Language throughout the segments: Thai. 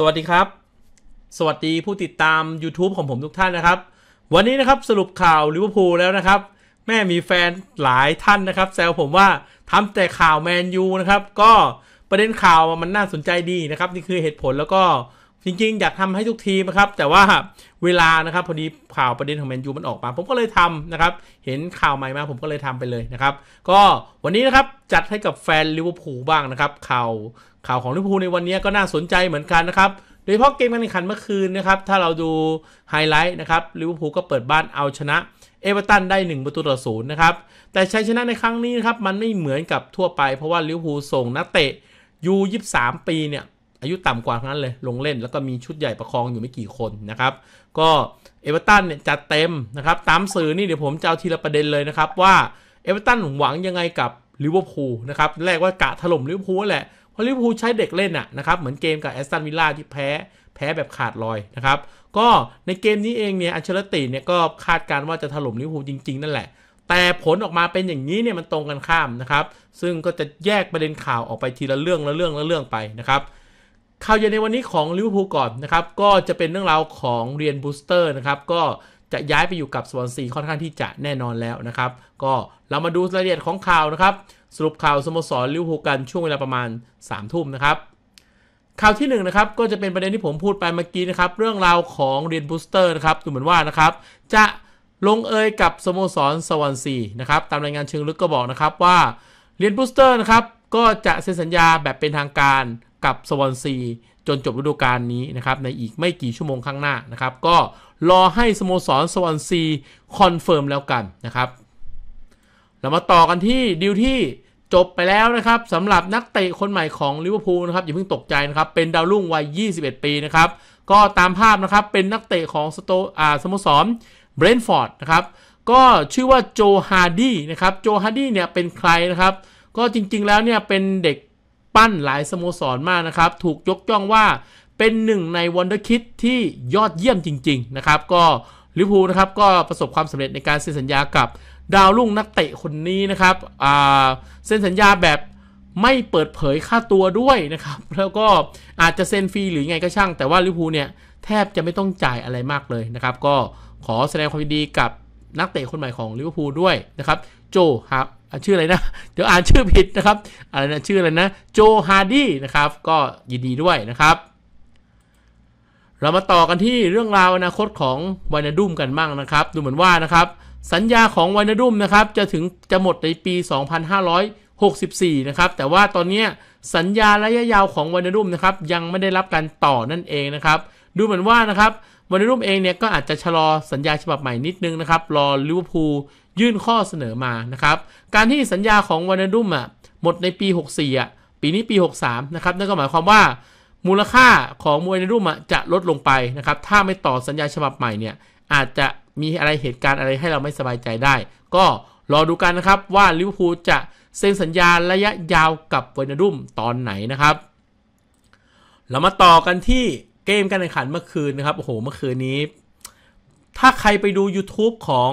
สวัสดีครับ สวัสดีผู้ติดตาม YouTube ของผมทุกท่านนะครับ วันนี้นะครับ สรุปข่าวลิเวอร์พูลแล้วนะครับ แม่มีแฟนหลายท่านนะครับแซวผมว่าทำแต่ข่าวแมนยูนะครับ ก็ประเด็นข่าวมันน่าสนใจดีนะครับ นี่คือเหตุผลแล้วก็จริงๆ อยากทำให้ทุกทีมนะครับ แต่ว่าเวลานะครับพอดีข่าวประเด็นของแมนยูมันออกมา ผมก็เลยทำนะครับ เห็นข่าวใหม่มาผมก็เลยทำไปเลยนะครับ ก็วันนี้นะครับ จัดให้กับแฟนลิเวอร์พูลบ้างนะครับ ข่าวข่าวของลิเวอร์พูลในวันนี้ก็น่าสนใจเหมือนกันนะครับโดยเฉพาะเกมการแข่งขันเมื่อคืนนะครับถ้าเราดูไฮไลท์นะครับลิเวอร์พูลก็เปิดบ้านเอาชนะเอเวอร์ตันได้1ประตูต่อศูนย์นะครับแต่ชัยชนะในครั้งนี้นะครับมันไม่เหมือนกับทั่วไปเพราะว่าลิเวอร์พูลส่งนักเตะยู23ปีเนี่ยอายุต่ำกว่าท่านั้นเลย ลงเล่นแล้วก็มีชุดใหญ่ประคองอยู่ไม่กี่คนนะครับ ก็เอเวอร์ตันเนี่ย จัดเต็มนะครับ ตามสื่อนี่เดี๋ยวผมจะเอาทีละประเด็นเลยนะครับ ว่าเอเวอร์ตันหวังยังไงกับลิเวอร์พูลนะครับ แรกว่ากะถล่มลิเวอร์พูลแหละ เพราะลิเวอร์พูลใช้เด็กเล่นอะนะครับ เหมือนเกมกับแอสตันวิลล่าที่แพ้แพ้แบบขาดลอยนะครับ ก็ในเกมนี้เองเนี่ยอัลเชลติเนี่ยก็คาดการว่าจะถล่มลิเวอร์พูลจริงๆนั่นแหละ แต่ผลออกมาเป็นอย่างนี้เนี่ยมันตรงกันข้ามนะครับ ซึ่งก็จะแยกประเด็นข่าวออกไปทีละเรื่องละเรื่องละเรื่องไปนะครับข่าวเย็นในวันนี้ของลิเวอร์พูลก่อนนะครับก็จะเป็นเรื่องราวของเรียนบูสเตอร์นะครับก็จะย้ายไปอยู่กับสวอนซีค่อนข้างที่จะแน่นอนแล้วนะครับ ก็เรามาดูรายละเอียดของข่าวนะครับ สรุปข่าวสโมสรลิเวอร์พูลกันช่วงเวลาประมาณ3ามทุ่มนะครับ ข่าวที่1นนะครับก็จะเป็นประเด็นที่ผมพูดไปเมื่อกี้นะครับเรื่องราวของเรียนบูสเตอร์นะครับดูเหมือนว่านะครับ จะลงเอยกับสโมสรสวอนซีนะครับตามรายงานเชิงลึกก็บอกนะครับว่าเรียนบูสเตอร์นะครับก็จะเซ็นสัญญาแบบเป็นทางการกับสวอนซีจนจบฤดูกาลนี้นะครับ ในอีกไม่กี่ชั่วโมงข้างหน้านะครับ ก็รอให้สโมสรสวอนซีคอนเฟิร์มแล้วกันนะครับเรามาต่อกันที่ดิวที่จบไปแล้วนะครับสำหรับนักเตะคนใหม่ของลิเวอร์พูลนะครับอย่าเพิ่งตกใจนะครับ เป็นดาวรุ่งวัย 21 ปีนะครับ ก็ตามภาพนะครับ เป็นนักเตะของสโตอ่าสโมสรเบรนท์ฟอร์ดนะครับ ก็ชื่อว่าโจฮาร์ดีนะครับโจฮาร์ดีเนี่ยเป็นใครนะครับก็จริงๆแล้วเนี่ยเป็นเด็กั้นหลายสโมสรมากนะครับ ถูกยกย่องว่าเป็นหนึ่งในวันเดอร์คิดที่ยอดเยี่ยมจริง ๆ นะครับ ก็ลิเวอร์พูลนะครับก็ประสบความสำเร็จในการเซ็นสัญญากับดาวรุ่งนักเตะคนนี้นะครับเซ็นสัญญาแบบไม่เปิดเผยค่าตัวด้วยนะครับ แล้วก็อาจจะเซ็นฟรีหรือไง ก็ช่างแต่ว่าลิเวอร์พูลเนี่ยแทบจะไม่ต้องจ่ายอะไรมากเลยนะครับ ก็ขอแสดงความยินดีกับนักเตะคนใหม่ของลิเวอร์พูลด้วยนะครับโจฮาชื่ออะไรนะ เดี๋ยวอ่านชื่อผิดนะครับ อะไรนะชื่ออะไรนะ โจฮาร์ดี้นะครับ ก็ยินดีด้วยนะครับ เรามาต่อกันที่เรื่องราวอนาคตของวานาดุมกันบ้างนะครับ ดูเหมือนว่านะครับ สัญญาของวานาดุมนะครับ จะถึงจะหมดในปี 2564 นะครับ แต่ว่าตอนนี้สัญญาระยะยาวของวานาดุมนะครับยังไม่ได้รับการต่อนั่นเองนะครับ ดูเหมือนว่านะครับวานาดุมเองเนี่ยก็อาจจะชะลอสัญญาฉบับใหม่นิดนึงนะครับรอลิเวอร์พูลยื่นข้อเสนอมานะครับ การที่สัญญาของวานาดุมอ่ะหมดในปี 64อ่ะปีนี้ปี 63นะครับนั่นก็หมายความว่ามูลค่าของมวยในรุ่มจะลดลงไปนะครับ ถ้าไม่ต่อสัญญาฉบับใหม่เนี่ยอาจจะมีอะไรเหตุการณ์อะไรให้เราไม่สบายใจได้ ก็รอดูกันนะครับว่าลิเวอร์พูลจะเซ็นสัญญาระยะยาวกับวันรุ่มตอนไหนนะครับ เรามาต่อกันที่เกมการแข่งขันเมื่อคืนนะครับโอ้โหเมื่อคืนนี้ ถ้าใครไปดู YouTube ของ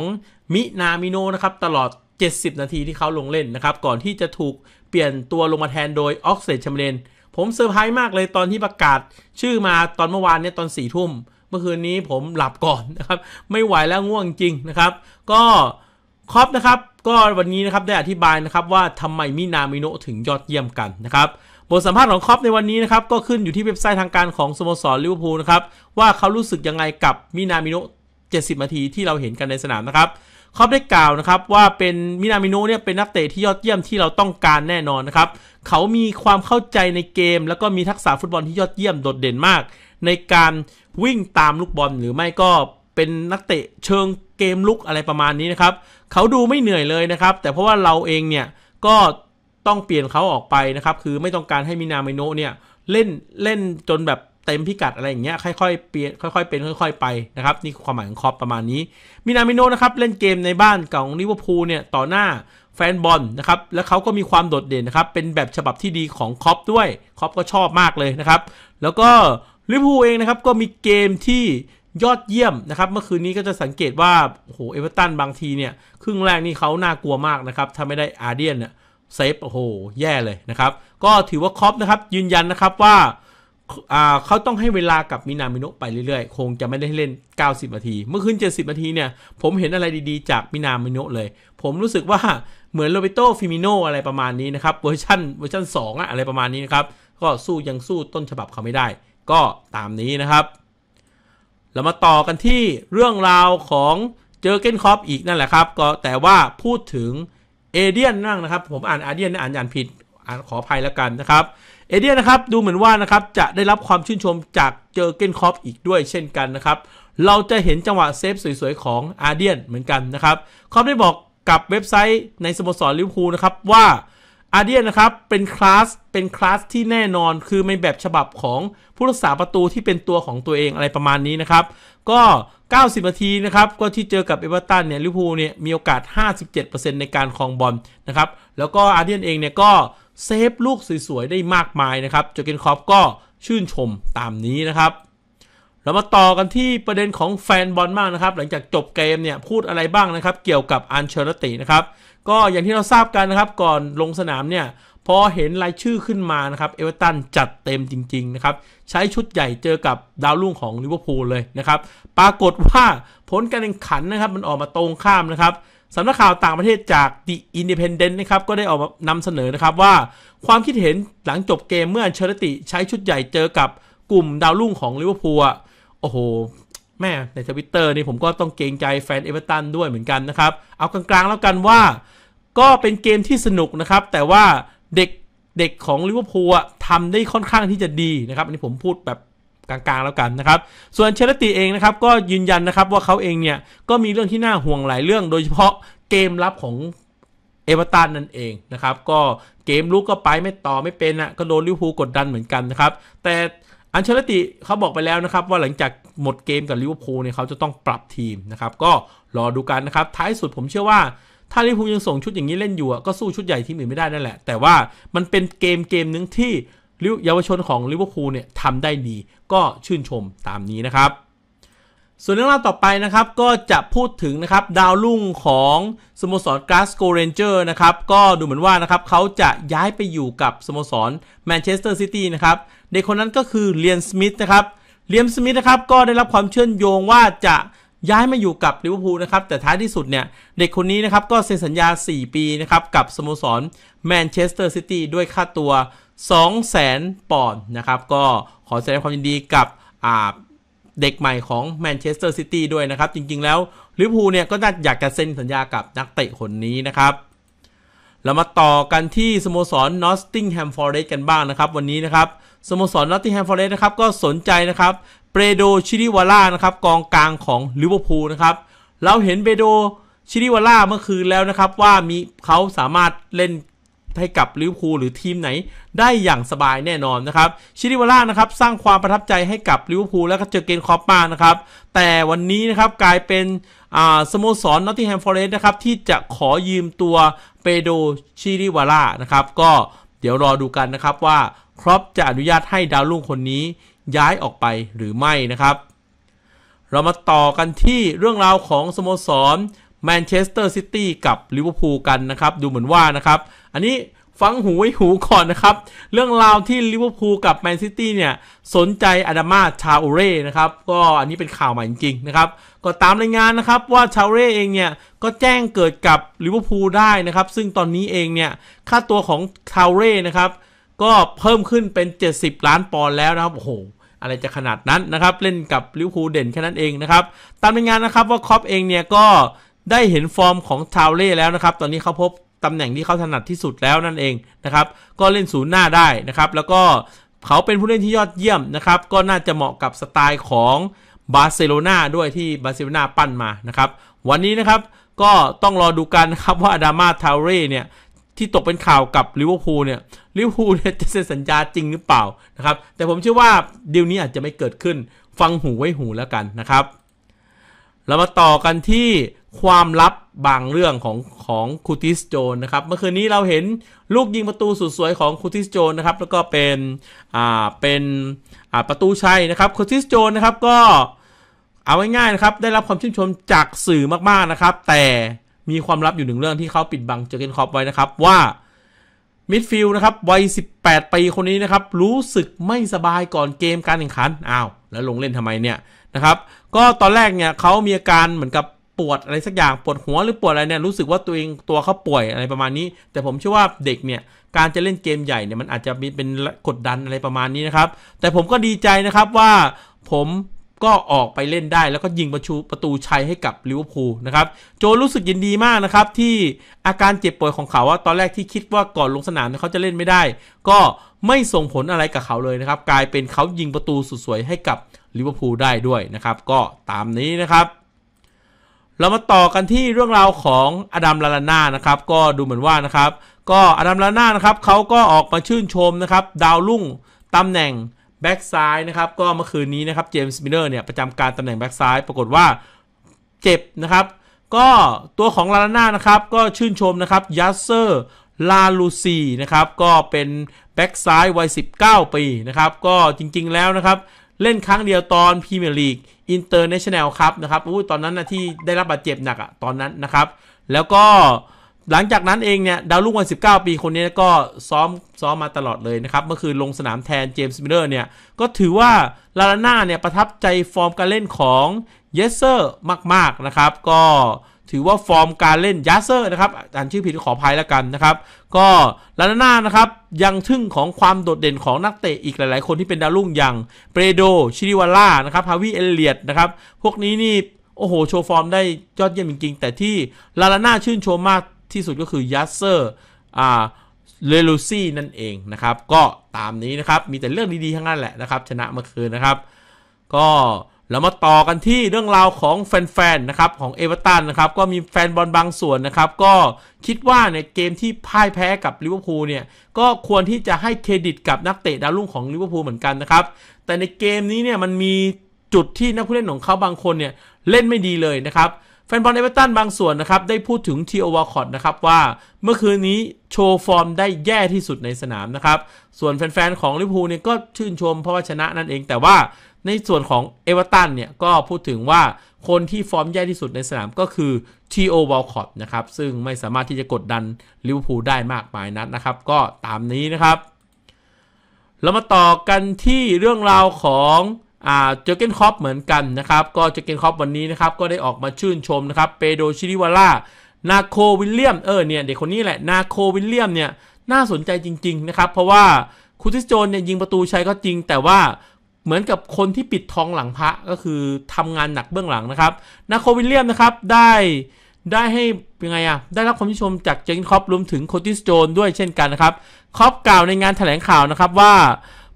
มินามิโนนะครับ ตลอด 70 นาทีที่เขาลงเล่นนะครับ ก่อนที่จะถูกเปลี่ยนตัวลงมาแทนโดยออกเซดชัมเลนผมเซอร์ไพรส์มากเลยตอนที่ประกาศ ชื่อมาตอนเมื่อวานเนี่ยตอน4ี่ทุ่ม เมื่อคืนนี้ผมหลับก่อนนะครับ ไม่ไหวแล้วง่วงจริงนะครับ ก็ครอปนะครับ ก็วันนี้นะครับได้อธิบายนะครับ ว่าทำไมมินามิโนถึงยอดเยี่ยมกันนะครับบทสัมภาษณ์ของครอปในวันนี้นะครับก็ขึ้นอยู่ที่เว็บไซต์ทางการของสโมสรลิเวอร์พูลนะครับว่าเขารู้สึกยังไงกับมินามิโน70นาทีที่เราเห็นกันในสนามนะครับเขาได้กล่าวนะครับ ว่าเป็นมินามิโนเนี่ยเป็นนักเตะที่ยอดเยี่ยมที่เราต้องการแน่นอนนะครับเขามีความเข้าใจในเกมแล้วก็มีทักษะฟุตบอลที่ยอดเยี่ยม โดดเด่นมากในการวิ่งตามลูกบอลหรือไม่ก็เป็นนักเตะเชิงเกมลุกอะไรประมาณนี้นะครับ เขาดูไม่เหนื่อยเลยนะครับ แต่เพราะว่าเราเองเนี่ยก็ต้องเปลี่ยนเขาออกไปนะครับคือไม่ต้องการให้มินามิโนเนี่ยเล่นเล่นจนแบบเต็มพิกัดอะไรอย่างเงี้ยค่อยๆเปลี่ยนค่อยๆเป็น ค่อย ๆไปนะครับนี่ความหมายของคอปประมาณนี้มินามิโนนะครับเล่นเกมในบ้านของลิเวอร์พูลเนี่ยต่อหน้าแฟนบอลนะครับ และเขาก็มีความโดดเด่นนะครับเป็นแบบฉบับที่ดีของคอปด้วยคอปก็ชอบมากเลยนะครับแล้วก็ลิเวอร์พูลเองนะครับก็มีเกมที่ยอดเยี่ยมนะครับเมื่อคืนนี้ก็จะสังเกตว่าโอ้โหเอเวอร์ตันบางทีเนี่ยครึ่งแรกนี่เขาน่ากลัวมากนะครับถ้าไม่ได้อาเดียนเนี่ยเซฟโอ้โหแย่เลยนะครับก็ถือว่าคอปนะครับยืนยันนะครับว่าเขาต้องให้เวลากับมินามิโนะไปเรื่อยๆ คงจะไม่ได้เล่น 90นาที เมื่อคืน70นาทีเนี่ย ผมเห็นอะไรดีๆจากมินามิโนะเลย ผมรู้สึกว่าเหมือนโรเบโตฟิมิโนอะไรประมาณนี้นะครับ เวอร์ชันเวอร์ชันสอะอะไรประมาณนี้นะครับ ก็สู้ยังสู้ต้นฉบับเขาไม่ได้ ก็ตามนี้นะครับ เรามาต่อกันที่เรื่องราวของเจอเกนคอปอีกนั่นแหละครับ ก็แต่ว่าพูดถึงเอเดียนนั่งนะครับ ผมอ่านอาเดียนอ่านอ่านผิดอ่านขออภัยแล้วกันนะครับเอเดียนะครับดูเหมือนว่านะครับจะได้รับความชื่นชมจากเจอเกนคอฟอีกด้วยเช่นกันนะครับเราจะเห็นจังหวะเซฟสวยๆของอาเดียนเหมือนกันนะครับคอฟได้บอกกับเว็บไซต์ในสโมสรลิเวอร์พูลนะครับว่าอาเดียนนะครับเป็นคลาสเป็นคลาสที่แน่นอนคือไม่แบบฉบับของผู้รักษาประตูที่เป็นตัวของตัวเองอะไรประมาณนี้นะครับก็ 90 นาทีนะครับก็ที่เจอกับเอเวอร์ตันเนี่ยลิเวอร์พูลเนี่ยมีโอกาส 57%ในการครองบอลนะครับแล้วก็อาเดียนเองเนี่ยก็เซฟลูกสวยๆได้มากมายนะครับจอเกนคอปก็ชื่นชมตามนี้นะครับ เรามาต่อกันที่ประเด็นของแฟนบอลมากนะครับ หลังจากจบเกมเนี่ยพูดอะไรบ้างนะครับ เกี่ยวกับอันเชอร์ตินะครับก็อย่างที่เราทราบกันนะครับก่อนลงสนามเนี่ย พอเห็นรายชื่อขึ้นมานะครับเอเวอร์ตันจัดเต็มจริงๆนะครับใช้ชุดใหญ่เจอกับดาวรุ่งของลิเวอร์พูลเลยนะครับปรากฏว่าผลการแข่งขันนะครับ มันออกมาตรงข้ามนะครับสำนักข่าวต่างประเทศจาก The Independent นะครับ ก็ได้ออกนำเสนอนะครับว่า ความคิดเห็นหลังจบเกมเมื่อเชอร์ติใช้ชุดใหญ่เจอกับกลุ่มดาวรุ่งของลิเวอร์พูลโอ้โหแม่ในทวิตเตอร์นี่ผมก็ต้องเกรงใจแฟนเอเวอร์ตัน ด้วยเหมือนกันนะครับ เอากลางๆแล้วกันว่าก็เป็นเกมที่สนุกนะครับ แต่ว่าเด็กเด็กของลิเวอร์พูลทำได้ค่อนข้างที่จะดีนะครับ อันนี้ผมพูดแบบกลางๆ แล้วกัน นะครับ ส่วนเชลติเองนะครับก็ยืนยันนะครับว่าเขาเองเนี่ยก็มีเรื่องที่น่าห่วงหลายเรื่อง โดยเฉพาะเกมลับของเอเวอร์ตันนั่นเองนะครับก็เกมลุกก็ไปไม่ต่อไม่เป็นอ่ะก็โดนลิวพูกดดันเหมือนกัน นะครับ แต่อันเชลติเขาบอกไปแล้วนะครับ ว่าหลังจากหมดเกมกับลิวพูเนี่ยเขาจะต้องปรับทีมนะครับก็รอดูกันนะครับท้ายสุดผมเชื่อว่าถ้าลิวพูยังส่งชุดอย่างนี้เล่นอยู่ก็สู้ชุดใหญ่ที่อื่นไม่ได้นั่นแหละแต่ว่ามันเป็นเกมเกมหนึ่งที่เยาวชนของลิเวอร์พูลเนี่ยทำได้ดี ก็ชื่นชมตามนี้นะครับ ส่วนเรื่องราวต่อไปนะครับก็จะพูดถึงนะครับดาวรุ่งของสโมสรกาสโกเรนเจอร์นะครับก็ดูเหมือนว่านะครับเขาจะย้ายไปอยู่กับสโมสรแมนเชสเตอร์ซิตี้นะครับเด็กคนนั้นก็คือเลียนสมิธนะครับเลียมสมิธนะครับก็ได้รับความเชื่อมโยงว่าจะย้ายมาอยู่กับลิเวอร์พูลนะครับแต่ท้ายที่สุดเนี่ย เด็กคนนี้นะครับก็เซ็นสัญญา 4 ปีนะครับกับสโมสรแมนเชสเตอร์ซิตี้ด้วยค่าตัว200,000ปอนด์นะครับ ก็ขอแสดงความยินดีกับเด็กใหม่ของแมนเชสเตอร์ซิตี้ด้วยนะครับ จริงๆ แล้วลิเวอร์พูลเนี่ยก็น่าอยากจะเซ็นสัญญากับนักเตะคนนี้นะครับเรามาต่อกันที่สโมสรนอตติงแฮมฟอร์เรสกันบ้างนะครับ วันนี้นะครับ สโมสรนอตติงแฮมฟอร์เรสนะครับก็สนใจนะครับเปโดชิริวาร่านะครับกองกลางของลิเวอร์พูลนะครับ เราเห็นเปโดชิริวาร่าเมื่อคืนแล้วนะครับ ว่ามีเขาสามารถเล่นให้กับลิเวอร์พูลหรือทีมไหน ได้อย่างสบายแน่นอนนะครับชิริวาร่านะครับ สร้างความประทับใจให้กับลิเวอร์พูลและก็เจอเกนคอปปานะครับ แต่วันนี้นะครับกลายเป็นสโมสรนอตติงแฮม ฟอร์เรสต์นะครับ ที่จะขอยืมตัวเปโดชิริวาร่านะครับก็เดี๋ยวรอดูกันนะครับว่าครอปจะอนุญาตให้ดาวรุ่งคนนี้ ย้ายออกไปหรือไม่นะครับ เรามาต่อกันที่เรื่องราวของสโมสรแมนเชสเตอร์ซิตี้กับลิเวอร์พูลกันนะครับดูเหมือนว่านะครับอันนี้ฟังหูไว้หูก่อนนะครับเรื่องราวที่ลิเวอร์พูลกับแมนซิตี้เนี่ยสนใจอดามาชาอูเร่นะครับก็อันนี้เป็นข่าวใหม่จริงๆนะครับก็ตามรายงานนะครับว่าชาอูเร่เองเนี่ยก็แจ้งเกิดกับลิเวอร์พูลได้นะครับซึ่งตอนนี้เองเนี่ยค่าตัวของชาอูเร่นะครับก็เพิ่มขึ้นเป็น 70 ล้านปอนด์แล้วนะครับโอ้โหอะไรจะขนาดนั้นนะครับเล่นกับลิเวอร์พูลเด่นแค่นั้นเองนะครับตามรายงานนะครับว่าคอปเองเนี่ยก็ได้เห็นฟอร์มของทาวเล่แล้วนะครับ ตอนนี้เขาพบตำแหน่งที่เขาถนัดที่สุดแล้วนั่นเองนะครับ ก็เล่นศูนย์หน้าได้นะครับ แล้วก็ เขาเป็นผู้เล่นที่ยอดเยี่ยมนะครับ ก็น่าจะเหมาะกับสไตล์ของบาร์เซโลนาด้วยที่บาร์เซโลนาปั้นมานะครับ วันนี้นะครับก็ต้องรอดูกันนะครับว่าอดามาทาวเร่เนี่ยที่ตกเป็นข่าวกับลิเวอร์พูลเนี่ยลิเวอร์พูลเนี่ยจะเซ็นสัญญาจริงหรือเปล่านะครับแต่ผมเชื่อว่าเดี๋ยวนี้อาจจะไม่เกิดขึ้น ฟังหูไว้หูแล้วกันนะครับเรามาต่อกันที่ความลับบางเรื่องของของคูติสโจนนะครับ เมื่อคืนนี้เราเห็นลูกยิงประตูสุดสวยของคูติสโจนนะครับแล้วก็เป็นอ่าเป็นอ่าประตูชัยนะครับคูติสโจนนะครับก็เอาง่ายๆนะครับได้รับความชื่นชมจากสื่อมากๆนะครับ แต่มีความลับอยู่หนึ่งเรื่องที่เขาปิดบังเจอเกนคอปไว้นะครับว่ามิดฟิลด์นะครับวัย18ปีคนนี้นะครับรู้สึกไม่สบายก่อนเกมการแข่งขันอ้าวแล้วลงเล่นทำไมเนี่ยนะครับก็ตอนแรกเนี่ยเขามีอาการเหมือนกับปวดอะไรสักอย่างปวดหัวหรือปวดอะไรเนี่ยรู้สึกว่าตัวเองตัวเขาป่วยอะไรประมาณนี้ แต่ผมเชื่อว่าเด็กเนี่ย การจะเล่นเกมใหญ่เนี่ยมันอาจจะมีเป็นกดดันอะไรประมาณนี้นะครับ แต่ผมก็ดีใจนะครับว่า ผมก็ออกไปเล่นได้แล้วก็ยิงประตูประตูชัยให้กับลิเวอร์พูลนะครับโจรู้สึกยินดีมากนะครับที่อาการเจ็บป่วยของเขา ว่าตอนแรกที่คิดว่าก่อนลงสนามเขาจะเล่นไม่ได้ ก็ไม่ส่งผลอะไรกับเขาเลยนะครับ กลายเป็นเขายิงประตูสุดสวยให้กับลิเวอร์พูลได้ด้วยนะครับ ก็ตามนี้นะครับเรามาต่อกันที่เรื่องราวของอดัม ลาลาน่า นะครับ ก็ดูเหมือนว่า นะครับ ก็อดัม ลาลาน่านะครับเขาก็ออกมาชื่นชมนะครับดาวรุ่งตำแหน่งแบ็กซ้ายนะครับ ก็เมื่อคืนนี้นะครับเจมส์ มิเลอร์ เนี่ยประจำการตำแหน่งแบ็กซ้าย ปรากฏว่าเจ็บนะครับ ก็ตัวของลาลาน่า นะครับ ก็ชื่นชมนะครับยัสเซอร์ลาลูซี นะครับ ก็เป็นแบ็กซ้ายวัย19ปีนะครับ ก็จริงๆแล้วนะครับเล่นครั้งเดียวตอนพรีเมียร์ลีกอินเตอร์เนชั่นแนลครับนะครับอู้ตอนนั้นนะที่ได้รับบาดเจ็บหนักอะตอนนั้นนะครับ แล้วก็หลังจากนั้นเองเนี่ย ดาวลูกวัย19 ปีคนนี้ก็ซ้อมซ้อมมาตลอดเลยนะครับ เมื่อคืนลงสนามแทนเจมส์มิเลอร์เนี่ย ก็ถือว่าลาลาน่าเนี่ย ประทับใจฟอร์มการเล่นของเยสเซอร์มาก ๆ นะครับ ก็ถือว่าฟอร์มการเล่นยาเซอร์นะครับอ่านชื่อผิดขออภัยแล้วกันนะครับ ก็ ลาลาน่านะครับ ยังทึ่งของความโดดเด่นของนักเตะอีกหลายๆคนที่เป็นดาวรุ่งอย่างเปโดชิริวาล่านะครับฮาวิเอเลียดนะครับ พวกนี้นี่โอ้โหโชว์ฟอร์มได้ยอดเยี่ยมจริงๆ แต่ที่ ลาลาน่าชื่นชมมากที่สุดก็คือยาเซอร์อ่าเลลูซี่นั่นเองนะครับก็ตามนี้นะครับมีแต่เรื่องดีๆทั้งนั้นแหละนะครับ ชนะเมื่อคืนนะครับ ก็เรามาต่อกันที่เรื่องราวของแฟนๆ นะครับของเอเวอร์ตันนะครับก็มีแฟนบอลบางส่วนนะครับ ก็คิดว่าในเกมที่พ่ายแพ้กับลิเวอร์พูลเนี่ยก็ควรที่จะให้เครดิตกับนักเตะดาวรุ่งของลิเวอร์พูลเหมือนกันนะครับ แต่ในเกมนี้เนี่ยมันมีจุดที่นักผู้เล่นของเขาบางคนเนี่ยเล่นไม่ดีเลยนะครับ แฟนบอลเอเวอร์ตันบางส่วนนะครับได้พูดถึงทีโอวาคอตนะครับว่าเมื่อคืนนี้โชว์ฟอร์มได้แย่ที่สุดในสนามนะครับส่วนแฟนๆ ของลิเวอร์พูลเนี่ยก็ชื่นชมเพราะว่าชนะนั่นเอง แต่ว่าในส่วนของเอเวอร์ตันเนี่ยก็พูดถึงว่าคนที่ฟอร์มแย่ที่สุดในสนามก็คือทีโอวอลคอตนะครับ ซึ่งไม่สามารถที่จะกดดันลิเวอร์พูลได้มากมายนักนะครับ ก็ตามนี้นะครับ เรามาต่อกันที่เรื่องราวของเจอเกนคอปเหมือนกันนะครับ ก็เจอเกนคอปวันนี้นะครับ ก็ได้ออกมาชื่นชมนะครับเปโดชิริวาล่านาโควิลเลียมเออเนี่ย เด็กคนนี้แหละนาโควิลเลียมเนี่ยน่าสนใจจริง ๆ นะครับ เพราะว่าคูติสโจนเนี่ยยิงประตูชัยก็จริงแต่ว่าเหมือนกับคนที่ปิดทองหลังพระก็คือทำงานหนักเบื้องหลังนะครับนาโควิลเลียมนะครับได้ได้ให้ยังไงอะได้รับความชิยมจากเจนคอปรวมถึงโคติสโจนด้วยเช่นกันนะครับ คอปกล่าวในงานแถลงข่าวนะครับว่า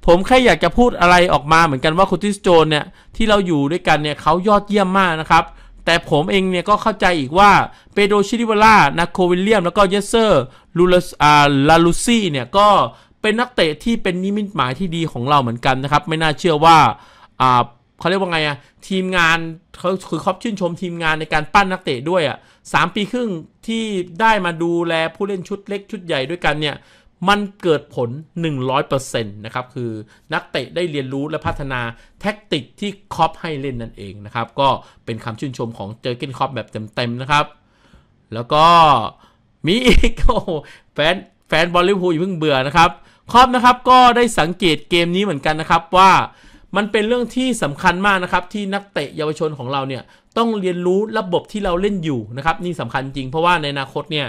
ผมแค่อยากจะพูดอะไรออกมาเหมือนกันว่าโคติสโจนเนี่ยที่เราอยู่ด้วยกันเนี่ยเขายอดเยี่ยมมากนะครับ แต่ผมเองเนี่ยก็เข้าใจอีกว่าเปโดชิริวล่านาโควิลเลียมแล้วก็เยสเซอร์ลูลาลูซี่เนี่ยก็เป็นนักเตะที่เป็นนิมิตหมายที่ดีของเราเหมือนกันนะครับ ไม่น่าเชื่อว่าอ่าเขาเรียกว่าไงอะทีมงานเขาคือครอบชื่นชมทีมงานในการปั้นนักเตะด้วยอะสามปีครึ่งที่ได้มาดูแล ผู้เล่นชุดเล็กชุดใหญ่ด้วยกันเนี่ย มันเกิดผล 100%นะครับคือนักเตะได้เรียนรู้และพัฒนาแท็กติกที่คอปให้เล่นนั่นเองนะครับ ก็เป็นคำชื่นชมของเจอเกนคอปแบบเต็มๆนะครับแล้วก็มีอีกโอ้แฟนแฟนบอลลิวพูลอย่าเพิ่งเบื่อนะครับครอบนะครับก็ได้สังเกตเกมนี้เหมือนกันนะครับว่ามันเป็นเรื่องที่สำคัญมากนะครับที่นักเตะเยาวชนของเราเนี่ยต้องเรียนรู้ระบบที่เราเล่นอยู่นะครับนี่สำคัญจริงเพราะว่าในอนาคตเนี่ย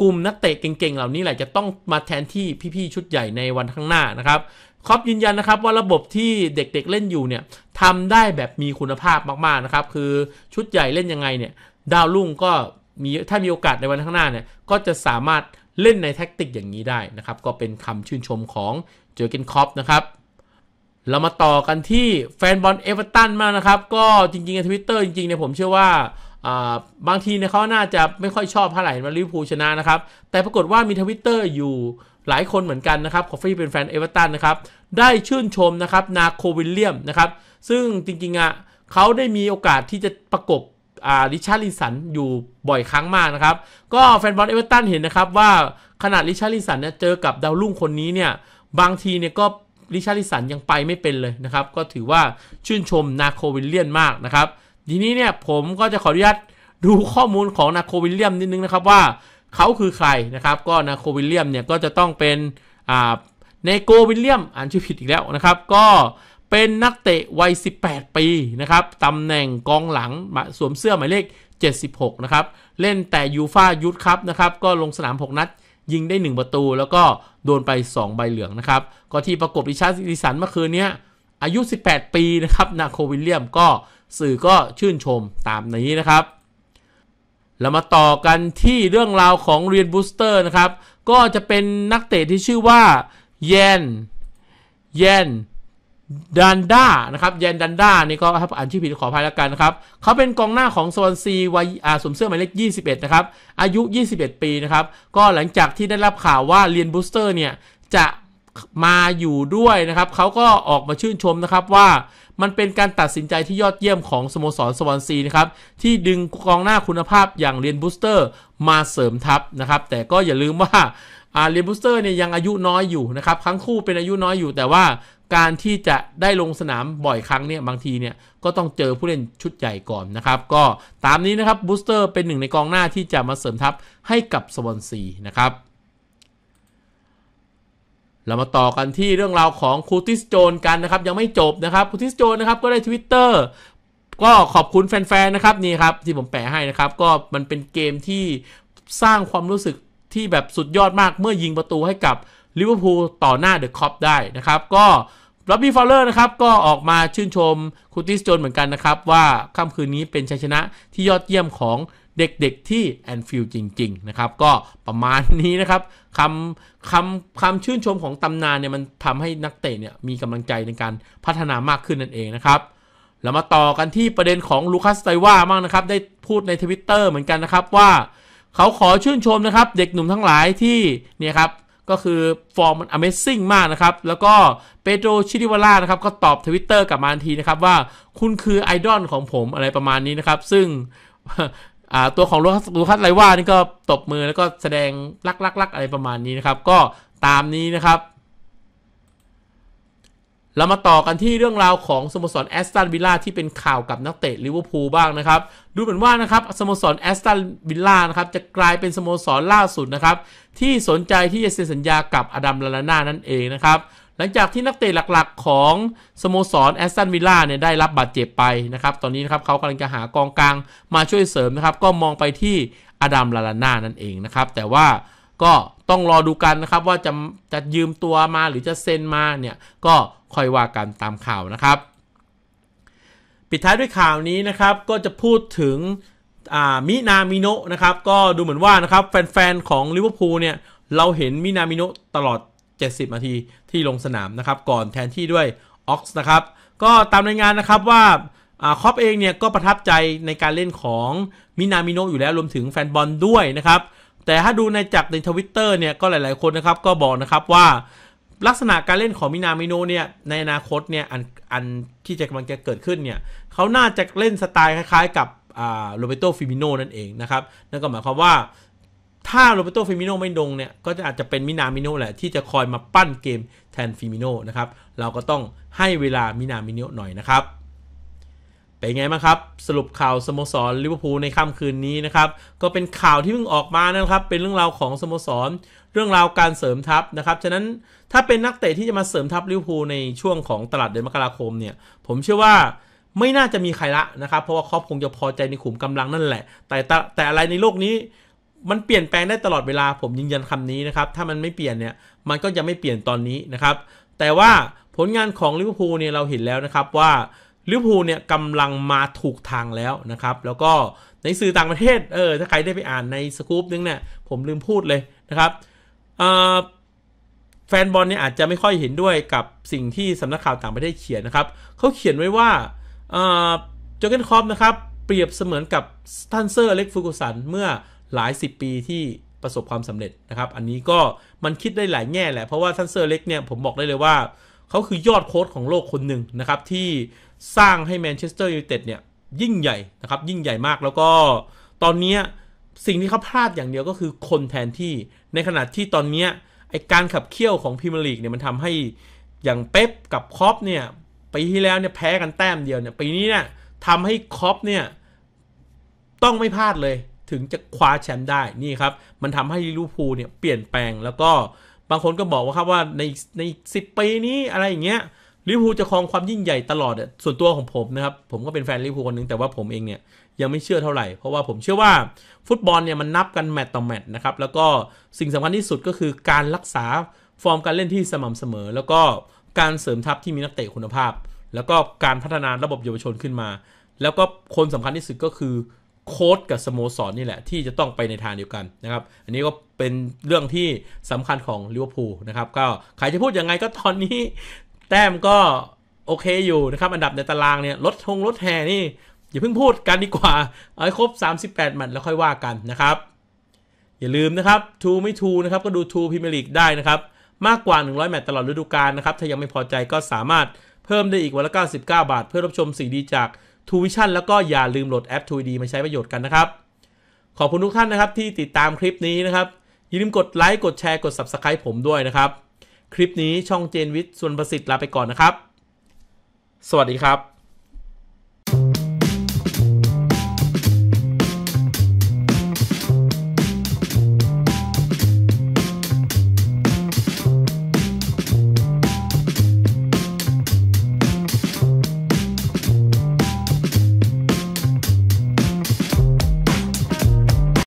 กลุ่มนักเตะเก่งๆ เหล่านี้แหละจะต้องมาแทนที่พี่ๆชุดใหญ่ในวันข้างหน้านะครับครอบยืนยันนะครับว่าระบบที่เด็กๆเล่นอยู่เนี่ยทำได้แบบมีคุณภาพมากๆนะครับคือชุดใหญ่เล่นยังไงเนี่ยดาวรุ่งก็มีถ้ามีโอกาสในวันข้างหน้าเนี่ยก็จะสามารถเล่นในแท็กติกอย่างนี้ได้นะครับก็เป็นคำชื่นชมของเจอเกนคอปนะครับเรามาต่อกันที่แฟนบอลเอเวอร์ตันมานะครับ ก็จริงๆในทวิตเตอร์จริงๆเนี่ยผมเชื่อว่าบางทีเนี่ยเขาน่าจะไม่ค่อยชอบเท่าไหร่มาลิฟวพูชนะนะครับแต่ปรากฏว่ามีทวิตเตอร์อยู่หลายคนเหมือนกันนะครับขอฟฟี่เป็นแฟนเอเวอร์ตันนะครับได้ชื่นชมนะครับนาโควิลเลียมนะครับซึ่งจริงๆอ่ะเขาได้มีโอกาสที่จะประกบลริชาร์ลิสันอยู่บ่อยครั้งมากนะครับ ก็แฟนบอลเอเวอเรตันเห็นนะครับว่าขนาดริชาร์ลิสันเนี่ย เจอกับดาวรุ่งคนนี้เนี่ย บางทีเนี่ย ก็ริชาร์ลิสัน ยังไปไม่เป็นเลยนะครับ ก็ถือว่าชื่นชมนาโควิลเลียนมากนะครับ ทีนี้เนี่ยผมก็จะขออนุญาตดูข้อมูลของนาโควิลเลียมนิดนึงนะครับ ว่า เขาคือใครนะครับ ก็นาโควิลเลียมเนี่ยก็จะต้องเป็นอ่าเนโกวิลเลียมอ่านชื่อผิดอีกแล้วนะครับ ก็เป็นนักเตะวัย 18 ปีนะครับ ตำแหน่งกองหลังสวมเสื้อหมายเลข 76นะครับ เล่นแต่ ยูฟายุทธครับนะครับ ก็ลงสนาม 6 นัด ยิงได้ 1 ประตู แล้วก็ โดนไป 2 ใบเหลืองนะครับ ก็ที่ประกบดิชาร์ดิสันเมื่อคืนนี้อายุ 18 ปีนะครับ นาโควิลเลียมก็สื่อก็ชื่นชมตามนี้นะครับเรามาต่อกันที่เรื่องราวของเรียนบูสเตอร์นะครับ ก็จะเป็นนักเตะที่ชื่อว่าเยนเยนดันด้านะครับเยนดันด้านี่ก็ถ้าอ่านชื่อผิดขออภัยแล้วกันนะครับ เขาเป็นกองหน้าของโซนซีวัยอาสมเสื้อหมายเลข21 นะครับ อายุ 21 ปีนะครับ ก็หลังจากที่ได้รับข่าวว่าเรียนบูสเตอร์เนี่ย จะมาอยู่ด้วยนะครับ เขาก็ออกมาชื่นชมนะครับว่ามันเป็นการตัดสินใจที่ยอดเยี่ยมของสโมสรสวอนซีนะครับที่ดึงกองหน้าคุณภาพอย่างเรียนบูสเตอร์มาเสริมทัพนะครับแต่ก็อย่าลืมว่าาเรียนบูสเตอร์เนี่ยยังอายุน้อยอยู่นะครับทั้งคู่เป็นอายุน้อยอยู่แต่ว่าการที่จะได้ลงสนามบ่อยครั้งเนี่ย บางทีเนี่ย ก็ต้องเจอผู้เล่นชุดใหญ่ก่อนนะครับ ก็ตามนี้นะครับบูสเตอร์เป็นหนึ่งในกองหน้าที่จะมาเสริมทัพให้กับสวอนซีนะครับ เรามาต่อกันที่เรื่องราวของคูติสโจนกันนะครับยังไม่จบนะครับคูติสโจนนะครับก็ได้ทวิตเตอร์ก็ขอบคุณแฟนๆ นะครับนี่ครับที่ผมแปะให้นะครับ ก็มันเป็นเกมที่สร้างความรู้สึกที่แบบสุดยอดมากเมื่อยิงประตูให้กับลิเวอร์พูลต่อหน้าเดอะคอปได้นะครับ ก็รับบี้ฟอลเลอร์นะครับ ก็ออกมาชื่นชมคูติสโจนเหมือนกันนะครับ ว่าค่ำคืนนี้เป็นชัยชนะที่ยอดเยี่ยมของเด็กๆที่ แอนฟิลด์จริงๆ นะครับ ก็ประมาณนี้นะครับคำคำคำชื่นชมของตำนานเนี่ย มันทำให้นักเตะเนี่ยมีกำลังใจในการพัฒนามากขึ้นนั่นเองนะครับ เรามาต่อกันที่ประเด็นของลูคัสไตว่าบ้างนะครับได้พูดในทวิตเตอร์เหมือนกันนะครับว่า เขาขอชื่นชมนะครับ เด็กหนุ่มทั้งหลายที่เนี่ยครับก็คือ ฟอร์ม มัน Amazing มากนะครับ แล้วก็เปโตรชิริวาล่านะครับ ก็ตอบทวิตเตอร์กลับมาทันทีนะครับว่าคุณคือไอดอลของผมอะไรประมาณนี้นะครับ ซึ่งตัวของลูคัสลูคัสไรว่า นี่ก็ตบมือแล้วก็แสดงรักๆๆอะไรประมาณนี้นะครับ ก็ตามนี้นะครับเรามาต่อกันที่เรื่องราวของสโมสรแอสตันวิลล่าที่เป็นข่าวกับนักเตะลิเวอร์พูลบ้างนะครับดูเหมือนว่านะครับสโมสรแอสตันวิลล่านะครับจะกลายเป็นสโมสรล่าสุดนะครับที่สนใจที่จะเซ็นสัญญากับ อดัม ลาลาน่า นั่นเองนะครับหลังจากที่นักเตะหลักๆ ของสโมสรแอสตันวิลล่าเนี่ยได้รับบาดเจ็บไปนะครับตอนนี้นะครับเขากำลังจะหากองกลางมาช่วยเสริมนะครับ ก็มองไปที่ อดัม ลาลาน่านั่นเองนะครับแต่ว่าก็ต้องรอดูกันนะครับว่าจะจะยืมตัวมาหรือจะเซ็นมาเนี่ยก็ค่อยว่ากันตามข่าวนะครับ ปิดท้ายด้วยข่าวนี้นะครับ ก็จะพูดถึงมินามิโนะนะครับ ก็ดูเหมือนว่านะครับ แฟนๆของลิเวอร์พูลเนี่ยเราเห็นมินามิโนะตลอด 70 นาทีที่ลงสนามนะครับก่อนแทนที่ด้วยออกซ์นะครับ ก็ตามรายงานนะครับว่าคอปเองเนี่ยก็ประทับใจในการเล่นของมินามิโนะอยู่แล้วรวมถึงแฟนบอลด้วยนะครับแต่ถ้าดูในจากในทวิตเตอร์เนี่ยก็หลายๆ คนนะครับก็บอกนะครับว่า ลักษณะการเล่นของมินามิโนเนี่ยในอนาคตเนี่ย อันอันที่จะกำลังจะเกิดขึ้นเนี่ยเขาน่าจะเล่นสไตล์คล้ายๆ กับโรเบโตฟิมิโนนั่นเองนะครับ นั่นก็หมายความว่าถ้าโรเบโตฟิมิโนไม่ดงเนี่ย ก็จะอาจจะเป็นมินามิโนแหละ ที่จะคอยมาปั้นเกมแทนฟิมิโนนะครับ เราก็ต้องให้เวลามินามิโนหน่อยนะครับเป็นไงบ้างครับสรุปข่าวสโมสรลิเวอร์พูลในค่ำคืนนี้นะครับก็เป็นข่าวที่เพิ่งออกมานะครับ เป็นเรื่องราวของสโมสร เรื่องราวการเสริมทัพนะครับ ฉะนั้นถ้าเป็นนักเตะที่จะมาเสริมทัพลิเวอร์พูลในช่วงของตลาดเดือนมกราคมเนี่ย ผมเชื่อว่าไม่น่าจะมีใครละนะครับเพราะว่าครอบคงจะพอใจในขุมกำลังนั่นแหละ แต่แต่อะไรในโลกนี้ มันเปลี่ยนแปลงได้ตลอดเวลาผมยืนยันคำนี้นะครับถ้ามันไม่เปลี่ยนเนี่ยมันก็จะไม่เปลี่ยนตอนนี้นะครับแต่ว่าผลงานของลิเวอร์พูลเนี่ยเราเห็นแล้วนะครับว่าลิเวอร์พูลเนี่ยกำลังมาถูกทางแล้วนะครับ แล้วก็ในสื่อต่างประเทศเออถ้าใครได้ไปอ่านในสกู๊ปนึงเนี่ยผมลืมพูดเลยนะครับแฟนบอลเนี่ยอาจจะไม่ค่อยเห็นด้วยกับสิ่งที่สำนักข่าวต่างประเทศเขียนนะครับเขาเขียนไว้ว่าโจเกนคอปนะครับ เปรียบเสมือนกับทันเซอร์เล็กฟูกุสันเมื่อหลาย 10 ปีที่ประสบความสำเร็จนะครับ อันนี้ก็มันคิดได้หลายแง่แหละเพราะว่าทันเซอร์เล็กเนี่ยผมบอกได้เลยว่าเขาคือยอดโค้ชของโลกคนหนึ่งนะครับที่สร้างให้แมนเชสเตอร์ยูไนเต็ดเนี่ย ยิ่งใหญ่นะครับยิ่งใหญ่มากแล้วก็ ตอนนี้สิ่งที่เขาพลาดอย่างเดียวก็คือคนแทนที่ในขณะที่ตอนนี้ไอการขับเคี่ยวของพรีเมียร์ลีกเนี่ยมันทำให้อย่างเป๊ปกับคอปเนี่ยปีที่แล้วเนี่ยแพ้กันแต้มเดียวเนี่ยปีนี้เนี่ยทำให้คอปเนี่ยต้องไม่พลาดเลย ถึงจะคว้าแชมป์ได้นี่ครับ มันทำให้ลิเวอร์พูลเนี่ย เปลี่ยนแปลงแล้วก็บางคนก็บอกว่าครับว่าในในสิปีนี้อะไรอย่างเงี้ยลิเวอร์พูลจะครองความยิ่งใหญ่ตลอดส่วนตัวของผมนะครับ ผมก็เป็นแฟนลิเวอร์พูลคนนึงแต่ว่าผมเองเนี่ยยังไม่เชื่อเท่าไหร่ เพราะว่าผมเชื่อว่าฟุตบอลเนี่ยมันนับกันแมตต์ต่อแมตต์นะครับ แล้วก็สิ่งสำคัญที่สุดก็คือการรักษาฟอร์มการเล่นที่สม่ำเสมอ แล้วก็การเสริมทัพที่มีนักเตะคุณภาพ แล้วก็การพัฒนาระบบเยาวชนขึ้นมา แล้วก็คนสำคัญที่สุดก็คือโค้ชกับสโมสรนนี่แหละ ที่จะต้องไปในทางเดียวกันนะครับ อันนี้ก็เป็นเรื่องที่สำคัญของลิเวอร์พูลนะครับก็ใครจะพูดยังไงก็ตอนนี้แต้มก็โอเคอยู่นะครับ อันดับในตารางเนี่ยลดทง ลดแห่นี่อย่าเพิ่งพูดกันดีกว่า เอาให้ครบ 38แมตช์แล้วค่อยว่ากันนะครับ อย่าลืมนะครับทูไม่ทูนะครับก็ดูทูพิมลีกได้นะครับมากกว่า 100 แมตต์ตลอดฤดูกาลนะครับถ้ายังไม่พอใจก็สามารถเพิ่มได้อีกวันละ99บาทเพื่อรับชมสีดีจากทูวิชั่นแล้วก็อย่าลืมโหลดแอปทูดีมาใช้ประโยชน์กันนะครับขอบคุณทุกท่านนะครับที่ติดตามคลิปนี้นะครับ อย่าลืมกดไลค์กดแชร์กด Subscribe ผมด้วยนะครับคลิปนี้ช่องเจนวิทย์ส่วนประสิทธิ์ลาไปก่อนนะครับ สวัสดีครับ